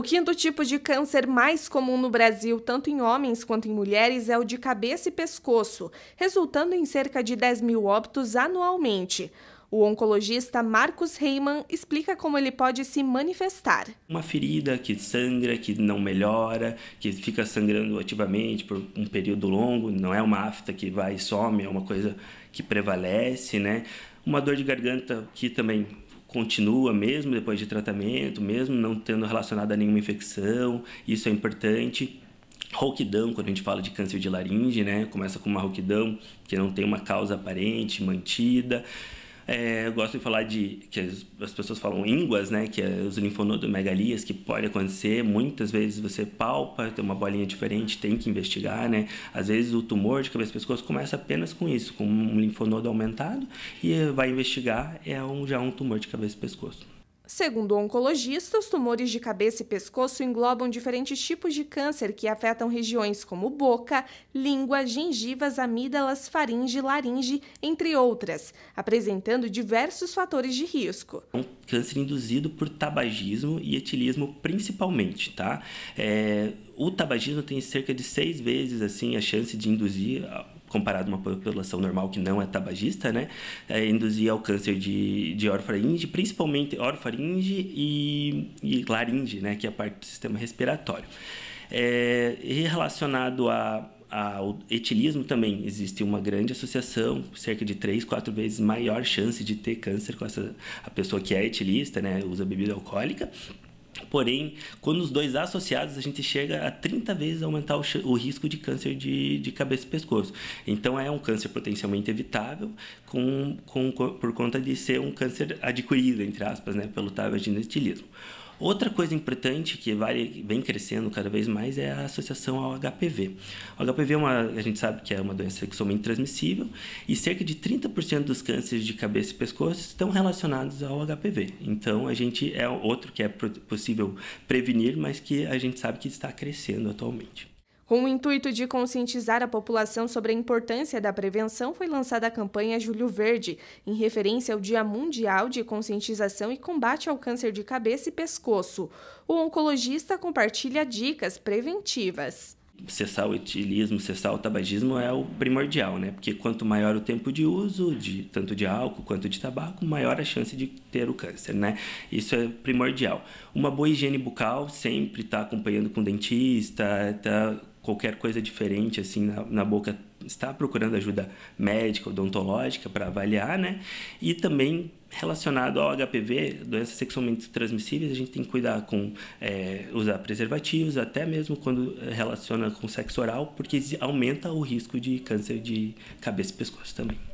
O quinto tipo de câncer mais comum no Brasil, tanto em homens quanto em mulheres, é o de cabeça e pescoço, resultando em cerca de 10 mil óbitos anualmente. O oncologista Marcos Reimann explica como ele pode se manifestar. Uma ferida que sangra, que não melhora, que fica sangrando ativamente por um período longo, não é uma afta que vai e some, é uma coisa que prevalece, né? Uma dor de garganta que também continua mesmo depois de tratamento, mesmo não tendo relacionado a nenhuma infecção, isso é importante. Rouquidão, quando a gente fala de câncer de laringe, né? Começa com uma rouquidão que não tem uma causa aparente, mantida. É, eu gosto de falar de que as, as, pessoas falam ínguas, né? Que é os linfonodomegalias, que pode acontecer. Muitas vezes você palpa, tem uma bolinha diferente, tem que investigar, né? Às vezes o tumor de cabeça e pescoço começa apenas com isso, com um linfonodo aumentado, e vai investigar, é um, já um tumor de cabeça e pescoço. Segundo o oncologista, os tumores de cabeça e pescoço englobam diferentes tipos de câncer que afetam regiões como boca, língua, gengivas, amígdalas, faringe, laringe, entre outras, apresentando diversos fatores de risco. É um câncer induzido por tabagismo e etilismo principalmente, tá? É, o tabagismo tem cerca de seis vezes assim a chance de induzir comparado a uma população normal que não é tabagista, né? É, induzir ao câncer de, de orofaringe, principalmente orofaringe e, e laringe, né? Que é a parte do sistema respiratório. É, e relacionado a ao etilismo também existe uma grande associação, cerca de três, quatro vezes maior chance de ter câncer com essa, a pessoa que é etilista, né, usa bebida alcoólica. Porém, quando os dois associados, a gente chega a 30 vezes aumentar o, o risco de câncer de, de cabeça e pescoço. Então, é um câncer potencialmente evitável com, com, por conta de ser um câncer adquirido, entre aspas, né, pelo tabagismo e Outra coisa importante que vai, vem crescendo cada vez mais é a associação ao HPV. O HPV é uma, a gente sabe que é uma doença sexualmente transmissível e cerca de 30% dos cânceres de cabeça e pescoço estão relacionados ao HPV. Então, a gente é outro que é possível prevenir, mas que a gente sabe que está crescendo atualmente. Com o intuito de conscientizar a população sobre a importância da prevenção, foi lançada a campanha Julho Verde, em referência ao Dia Mundial de Conscientização e Combate ao Câncer de Cabeça e Pescoço. O oncologista compartilha dicas preventivas. Cessar o etilismo, cessar o tabagismo é o primordial, né? Porque quanto maior o tempo de uso, de tanto de álcool quanto de tabaco, maior a chance de ter o câncer, né? Isso é primordial. Uma boa higiene bucal, sempre estar tá acompanhando com o dentista, tá qualquer coisa diferente assim na, na boca está procurando ajuda médica, odontológica para avaliar, né? E também relacionado ao HPV, doenças sexualmente transmissíveis, a gente tem que cuidar com é, usar preservativos, até mesmo quando relaciona com sexo oral, porque aumenta o risco de câncer de cabeça e pescoço também.